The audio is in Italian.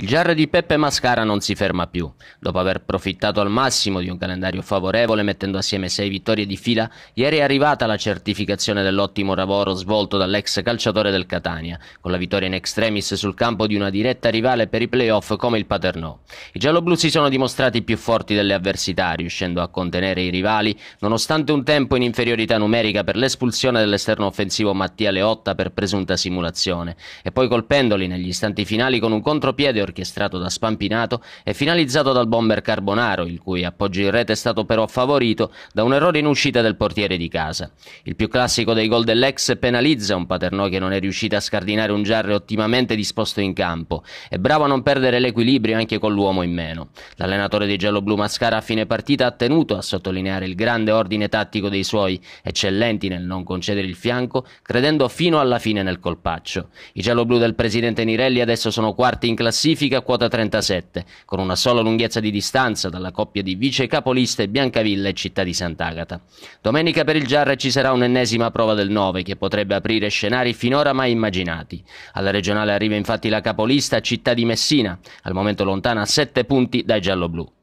Il giarro di Peppe Mascara non si ferma più. Dopo aver profittato al massimo di un calendario favorevole mettendo assieme sei vittorie di fila, ieri è arrivata la certificazione dell'ottimo lavoro svolto dall'ex calciatore del Catania, con la vittoria in extremis sul campo di una diretta rivale per i playoff come il Paternò. I gialloblu si sono dimostrati più forti delle avversità, riuscendo a contenere i rivali, nonostante un tempo in inferiorità numerica per l'espulsione dell'esterno offensivo Mattia Leotta per presunta simulazione, e poi colpendoli negli istanti finali con un contropiede orchestrato da Spampinato e finalizzato dal bomber Carbonaro, il cui appoggio in rete è stato però favorito da un errore in uscita del portiere di casa. Il più classico dei gol dell'ex penalizza un Paternò che non è riuscito a scardinare un Giarre ottimamente disposto in campo e bravo a non perdere l'equilibrio anche con l'uomo in meno. L'allenatore dei gialloblu Mascara a fine partita ha tenuto a sottolineare il grande ordine tattico dei suoi, eccellenti nel non concedere il fianco, credendo fino alla fine nel colpaccio. I gialloblu del presidente Nirelli adesso sono quarti in classifica classifica a quota 37, con una sola lunghezza di distanza dalla coppia di vice capolista Biancavilla e Città di Sant'Agata. Domenica per il Giarre ci sarà un'ennesima prova del 9 che potrebbe aprire scenari finora mai immaginati. Alla regionale arriva infatti la capolista Città di Messina, al momento lontana a 7 punti dai gialloblu.